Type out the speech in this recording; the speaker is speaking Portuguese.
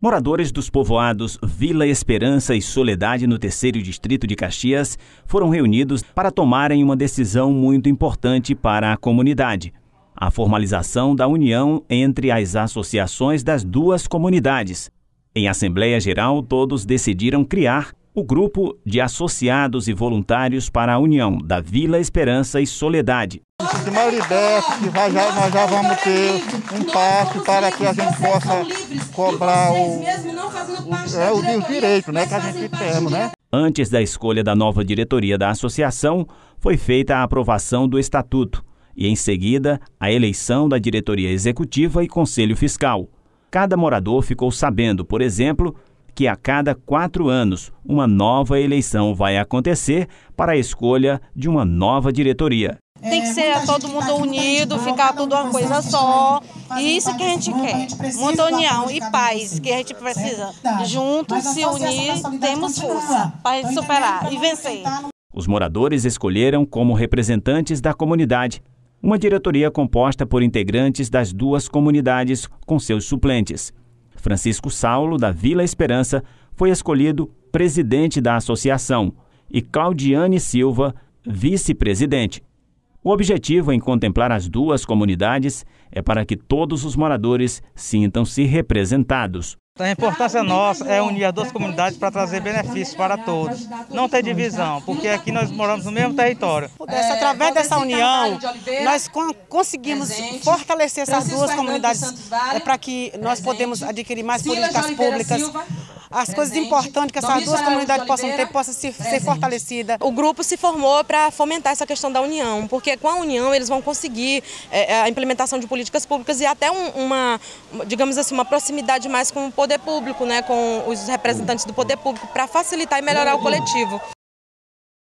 Moradores dos povoados Vila Esperança e Soledade, no terceiro distrito de Caxias, foram reunidos para tomarem uma decisão muito importante para a comunidade: a formalização da união entre as associações das duas comunidades. Em Assembleia Geral, todos decidiram criar o grupo de associados e voluntários para a união da Vila Esperança e Soledade, município de Mauribeck, que vai, já, nós já vamos ter um passo para que a gente possa cobrar o, é, o, o direito né, que a gente tem, Né? Antes da escolha da nova diretoria da associação, foi feita a aprovação do estatuto e, em seguida, a eleição da diretoria executiva e conselho fiscal. Cada morador ficou sabendo, por exemplo, que a cada quatro anos uma nova eleição vai acontecer para a escolha de uma nova diretoria. É, tem que ser todo mundo tá unido, ficar tudo uma coisa só. E isso que a gente quer. Muita união e paz que a gente precisa. Juntos, se unir, temos força para então, superar e vencer. Os moradores escolheram como representantes da comunidade uma diretoria composta por integrantes das duas comunidades com seus suplentes. Francisco Saulo, da Vila Esperança, foi escolhido presidente da associação e Claudiane Silva, vice-presidente. O objetivo em contemplar as duas comunidades é para que todos os moradores sintam-se representados. A importância nossa é unir as duas comunidades para trazer benefícios para todos. Não ter divisão, porque aqui nós moramos no mesmo território. através é, dessa união, nós conseguimos fortalecer essas duas comunidades é para que nós podemos adquirir mais políticas públicas as coisas importantes que essas duas comunidades possam ter possa ser, ser fortalecida. O grupo se formou para fomentar essa questão da união, porque com a união eles vão conseguir é, é, a implementação de políticas públicas e até um, uma, digamos assim, uma proximidade mais com o poder público, né, com os representantes do poder público, para facilitar e melhorar o coletivo.